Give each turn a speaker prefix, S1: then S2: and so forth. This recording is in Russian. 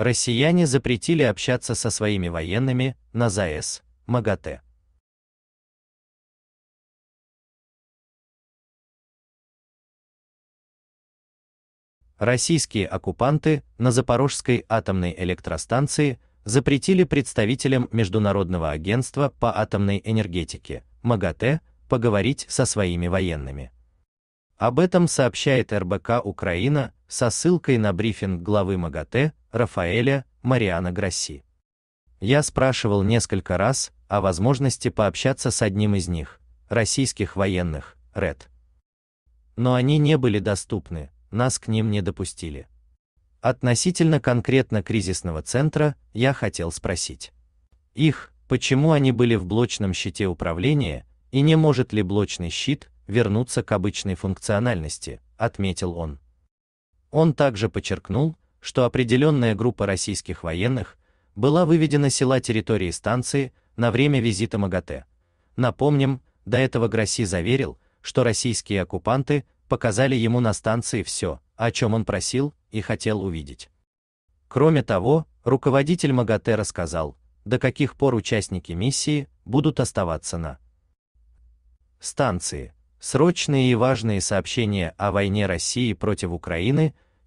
S1: Россияне запретили общаться со своими военными на ЗАЭС, МАГАТЭ. Российские оккупанты на Запорожской
S2: атомной электростанции запретили представителям Международного агентства по атомной энергетике, МАГАТЭ, поговорить со своими военными. Об этом сообщает РБК Украина со ссылкой на брифинг главы МАГАТЭ Рафаэля, Мариана Грасси. Я спрашивал несколько раз о возможности пообщаться с одним из них, российских военных, РЭД. Но они не были доступны, нас к ним не допустили. Относительно конкретно кризисного центра я хотел спросить их, почему они были в блочном щите управления и не может ли блочный щит вернуться к обычной функциональности, отметил он. Он также подчеркнул, что определенная группа российских военных была выведена села территории станции на время визита МАГАТЭ. Напомним, до этого Гросси заверил, что российские оккупанты показали ему на станции все, о чем он просил и хотел увидеть. Кроме того, руководитель МАГАТЭ рассказал, до каких пор участники миссии будут оставаться на станции. Срочные и важные сообщения о войне России против Украины –